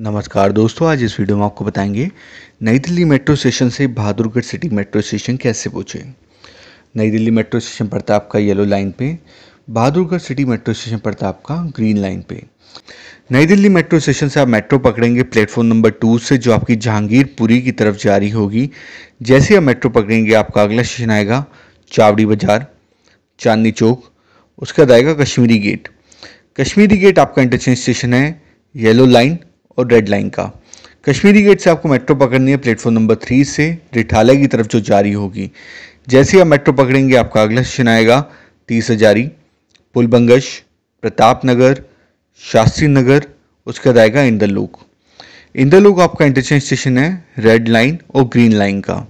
नमस्कार दोस्तों आज इस वीडियो में आपको बताएंगे नई दिल्ली मेट्रो स्टेशन से बहादुरगढ़ सिटी मेट्रो स्टेशन कैसे पहुँचे नई दिल्ली मेट्रो स्टेशन पड़ता है आपका येलो लाइन पे बहादुरगढ़ सिटी मेट्रो स्टेशन पड़ता है आपका ग्रीन लाइन पे नई दिल्ली मेट्रो स्टेशन से आप मेट्रो पकड़ेंगे प्लेटफॉर्म नंबर टू से जो आपकी जहांगीरपुरी की तरफ जारी होगी जैसे आप मेट्रो पकड़ेंगे आपका अगला स्टेशन आएगा चावड़ी बाजार चांदनी चौक उसके बाद आएगा कश्मीरी गेट कश्मीरी गेट आपका इंटरचेंज स्टेशन है येलो लाइन और रेड लाइन का कश्मीरी गेट से आपको मेट्रो पकड़नी है प्लेटफॉर्म नंबर थ्री से रिठाले की तरफ जो जारी होगी जैसे ही आप मेट्रो पकड़ेंगे आपका अगला स्टेशन आएगा तीस हजारी पुलबंगश प्रताप नगर शास्त्री नगर उसके बाद आएगा इंदरलोक इंदरलोक आपका इंटरचेंज स्टेशन है रेड लाइन और ग्रीन लाइन का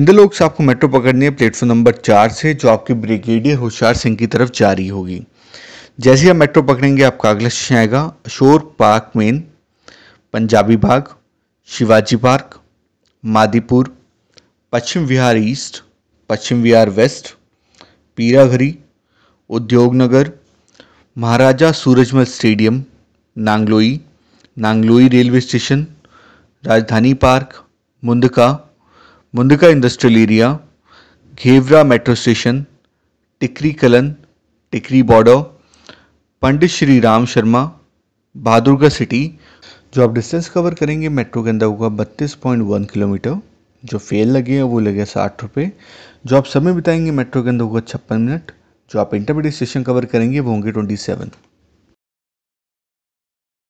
इंदरलोक से आपको मेट्रो पकड़नी है प्लेटफॉर्म नंबर चार से जो आपकी ब्रिगेडियर होशियार सिंह की तरफ जारी होगी जैसे ही आप मेट्रो पकड़ेंगे आपका अगला स्टेशन आएगा Ashok Park Main Punjabi Bagh Shivaji Park Madipur Paschim Vihar East Paschim Vihar West Peeragarhi Udyog Nagar Maharaja Surajmal Stadium Nangloi Nangloi Railway Station Rajdhani Park Mundka Mundka Industrial Area Ghevra Metro Station Tikri Kalan Tikri Border Pandit Shri Ram Sharma Bahadurgarh City जो आप डिस्टेंस कवर करेंगे मेट्रो के अंदर होगा बत्तीस पॉइंट वन किलोमीटर जो फेल लगे हैं वो लगे साठ रुपये जो आप समय बिताएंगे मेट्रो के अंदर होगा छप्पन मिनट जो आप इंटरमीडिएट स्टेशन कवर करेंगे वो होंगे ट्वेंटी सेवन